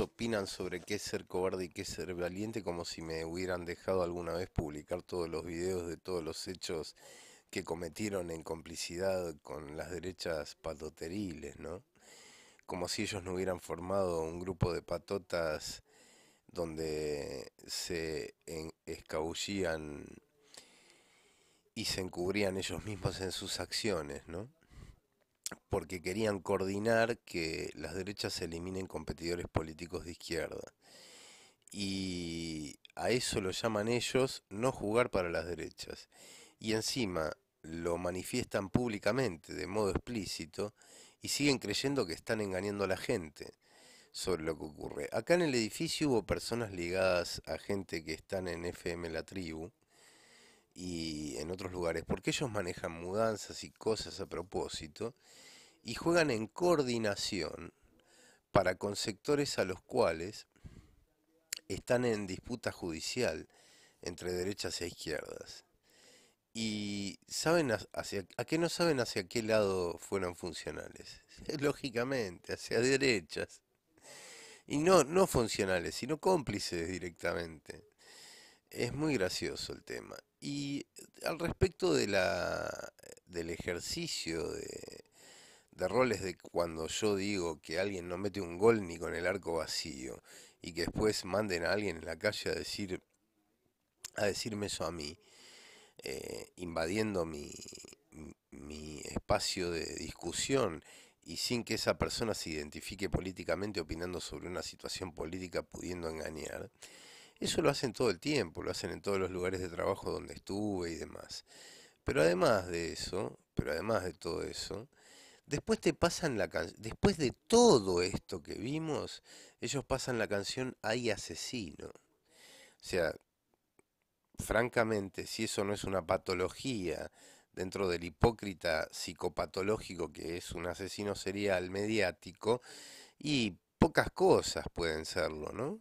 opinan sobre qué es ser cobarde y qué es ser valiente como si me hubieran dejado alguna vez publicar todos los videos de todos los hechos que cometieron en complicidad con las derechas patoteriles, ¿no? Como si ellos no hubieran formado un grupo de patotas donde se escabullían y se encubrían ellos mismos en sus acciones, ¿no? porque querían coordinar que las derechas eliminen competidores políticos de izquierda. Y a eso lo llaman ellos no jugar para las derechas. Y encima lo manifiestan públicamente, de modo explícito, y siguen creyendo que están engañando a la gente sobre lo que ocurre. Acá en el edificio hubo personas ligadas a gente que están en FM La Tribu y en otros lugares, porque ellos manejan mudanzas y cosas a propósito y juegan en coordinación para con sectores a los cuales están en disputa judicial entre derechas e izquierdas. Y saben hacia a qué no saben hacia qué lado fueron funcionales. Lógicamente, hacia derechas. Y no, no funcionales, sino cómplices directamente. Es muy gracioso el tema. Y al respecto de la, del ejercicio de, de roles de cuando yo digo que alguien no mete un gol ni con el arco vacío y que después manden a alguien en la calle a decir a decirme eso a mí, eh, invadiendo mi, mi espacio de discusión y sin que esa persona se identifique políticamente opinando sobre una situación política pudiendo engañar. Eso lo hacen todo el tiempo, lo hacen en todos los lugares de trabajo donde estuve y demás. Pero además de eso, pero además de todo eso, Después te pasan la después de todo esto que vimos, ellos pasan la canción Hay asesino. O sea, francamente, si eso no es una patología dentro del hipócrita psicopatológico que es un asesino serial mediático, y pocas cosas pueden serlo, ¿no?